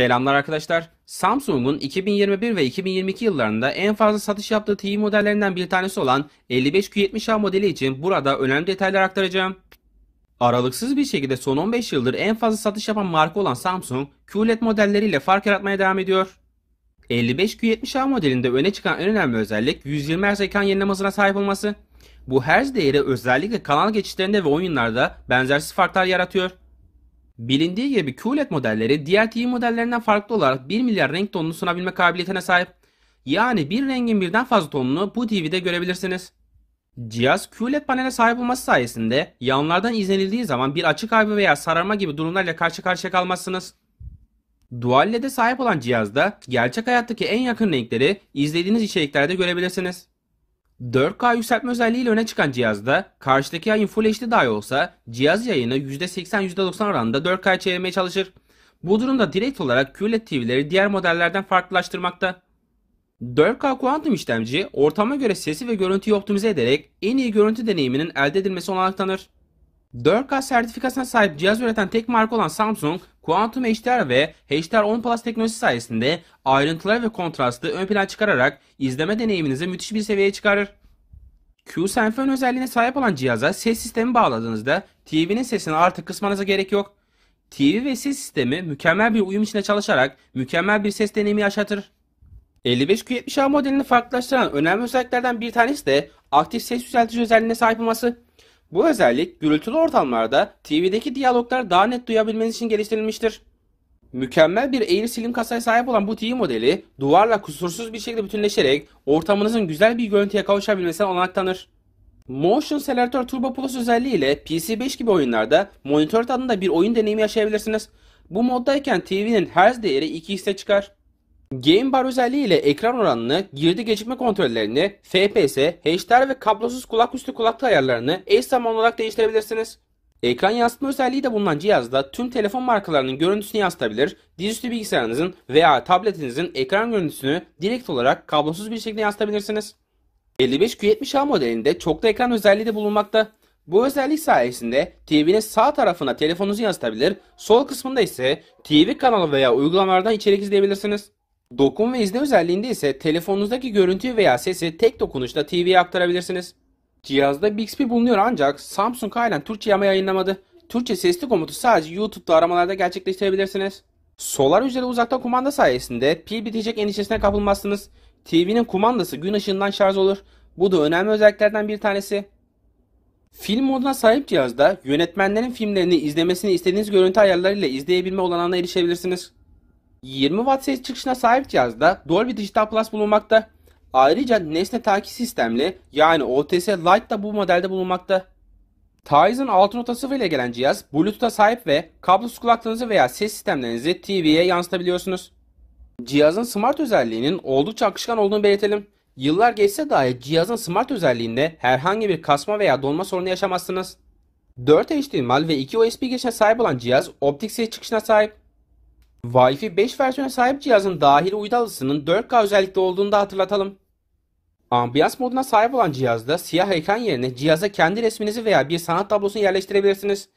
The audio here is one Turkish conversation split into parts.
Selamlar arkadaşlar. Samsung'un 2021 ve 2022 yıllarında en fazla satış yaptığı TV modellerinden bir tanesi olan 55Q70A modeli için burada önemli detaylar aktaracağım. Aralıksız bir şekilde son 15 yıldır en fazla satış yapan marka olan Samsung, QLED modelleriyle fark yaratmaya devam ediyor. 55Q70A modelinde öne çıkan en önemli özellik 120 Hz ekran yenilemesine sahip olması. Bu hertz değeri özellikle kanal geçişlerinde ve oyunlarda benzersiz farklar yaratıyor. Bilindiği gibi QLED modelleri diğer TV modellerinden farklı olarak 1 milyar renk tonunu sunabilme kabiliyetine sahip. Yani bir rengin birden fazla tonunu bu TV'de görebilirsiniz. Cihaz QLED panele sahip olması sayesinde yanlardan izlenildiği zaman bir açı kaybı veya sararma gibi durumlarla karşı karşıya kalmazsınız. Dual LED'e sahip olan cihazda gerçek hayattaki en yakın renkleri izlediğiniz içeriklerde görebilirsiniz. 4K yükseltme özelliğiyle öne çıkan cihazda karşıdaki yayın Full HD dahi olsa cihaz yayını %80-%90 oranında 4 k çevirmeye çalışır. Bu durumda direkt olarak QLED TV'leri diğer modellerden farklılaştırmakta. 4K kuantum işlemci ortama göre sesi ve görüntüyü optimize ederek en iyi görüntü deneyiminin elde edilmesi olanak tanır. 4K sertifikasına sahip cihaz üreten tek marka olan Samsung, Quantum HDR ve HDR10 Plus teknolojisi sayesinde ayrıntıları ve kontrastı ön plan çıkararak izleme deneyiminizi müthiş bir seviyeye çıkarır. Q-Senfon özelliğine sahip olan cihaza ses sistemi bağladığınızda TV'nin sesini artık kısmanıza gerek yok. TV ve ses sistemi mükemmel bir uyum içinde çalışarak mükemmel bir ses deneyimi yaşatır. 55Q70A modelini farklılaştıran önemli özelliklerden bir tanesi de aktif ses yükseltici özelliğine sahip olması. Bu özellik gürültülü ortamlarda TV'deki diyalogları daha net duyabilmeniz için geliştirilmiştir. Mükemmel bir eğri silim kasaya sahip olan bu TV modeli duvarla kusursuz bir şekilde bütünleşerek ortamınızın güzel bir görüntüye kavuşabilmesine olanak tanır. Motion Selector Turbo Plus özelliği ile PC5 gibi oyunlarda monitör adında bir oyun deneyimi yaşayabilirsiniz. Bu moddayken TV'nin hertz değeri 2 hisse çıkar. Game Bar özelliği ekran oranını, girdi gecikme kontrollerini, FPS, HDR ve kablosuz kulaküstü kulaklık ayarlarını eş zamanlı olarak değiştirebilirsiniz. Ekran yansıtma özelliği de bulunan cihazda tüm telefon markalarının görüntüsünü yansıtabilir, dizüstü bilgisayarınızın veya tabletinizin ekran görüntüsünü direkt olarak kablosuz bir şekilde yansıtabilirsiniz. 55Q70A modelinde çoklu ekran özelliği de bulunmakta. Bu özellik sayesinde TV'nin sağ tarafına telefonunuzu yansıtabilir, sol kısmında ise TV kanalı veya uygulamalardan içerik izleyebilirsiniz. Dokun ve izle özelliğinde ise telefonunuzdaki görüntüyü veya sesi tek dokunuşla TV'ye aktarabilirsiniz. Cihazda Bixby bulunuyor ancak Samsung halen Türkçe ama yayınlamadı. Türkçe sesli komutu sadece YouTube'da aramalarda gerçekleştirebilirsiniz. Solar hücreli uzakta kumanda sayesinde pil bitecek endişesine kapılmazsınız. TV'nin kumandası gün ışığından şarj olur. Bu da önemli özelliklerden bir tanesi. Film moduna sahip cihazda yönetmenlerin filmlerini izlemesini istediğiniz görüntü ayarlarıyla izleyebilme olanağına erişebilirsiniz. 20 Watt ses çıkışına sahip cihazda Dolby Digital Plus bulunmakta. Ayrıca nesne takip sistemli yani OTC Lite da bu modelde bulunmakta. Tizen 6.0 ile gelen cihaz Bluetooth'a sahip ve kablosuz kulaklığınızı veya ses sistemlerinizi TV'ye yansıtabiliyorsunuz. Cihazın smart özelliğinin oldukça akışkan olduğunu belirtelim. Yıllar geçse dahi cihazın smart özelliğinde herhangi bir kasma veya donma sorunu yaşamazsınız. 4 HDMI ve 2 USB girişine sahip olan cihaz optik ses çıkışına sahip. Wi-Fi 5 versiyona sahip cihazın dahili uydu alısının 4K özellikte olduğunu da hatırlatalım. Ambiyans moduna sahip olan cihazda siyah ekran yerine cihaza kendi resminizi veya bir sanat tablosunu yerleştirebilirsiniz.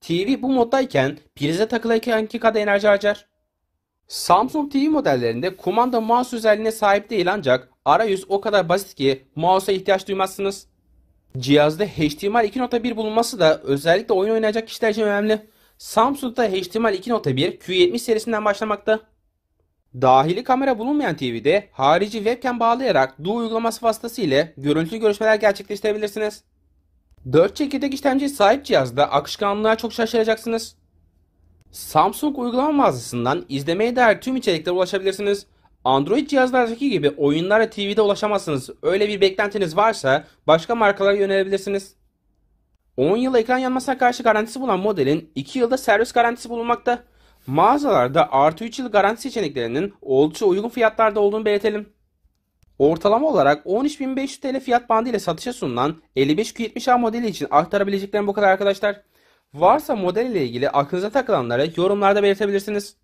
TV bu moddayken prize takılıyken 2 kat enerji harcar. Samsung TV modellerinde kumanda mouse özelliğine sahip değil ancak arayüz o kadar basit ki mouse'a ihtiyaç duymazsınız. Cihazda HDMI 2.1 bulunması da özellikle oyun oynayacak kişiler için önemli. Samsung'da HTML 2.1 Q70 serisinden başlamakta. Dahili kamera bulunmayan TV'de harici webcam bağlayarak Du uygulaması vasıtasıyla görüntülü görüşmeler gerçekleştirebilirsiniz. 4 çekirdek işlemci sahip cihazda akışkanlığa çok şaşıracaksınız. Samsung uygulama mağazasından izlemeye dair tüm içeriklere ulaşabilirsiniz. Android cihazlardaki gibi oyunlara TV'de ulaşamazsınız. Öyle bir beklentiniz varsa başka markalara yönelebilirsiniz. 10 yıl ekran yanmasına karşı garantisi bulan modelin 2 yılda servis garantisi bulunmakta. Mağazalarda artı 3 yıl garanti seçeneklerinin oldukça uygun fiyatlarda olduğunu belirtelim. Ortalama olarak 13.500 TL fiyat bandı ile satışa sunulan 55Q70A modeli için aktarabileceklerim bu kadar arkadaşlar. Varsa model ile ilgili aklınıza takılanları yorumlarda belirtebilirsiniz.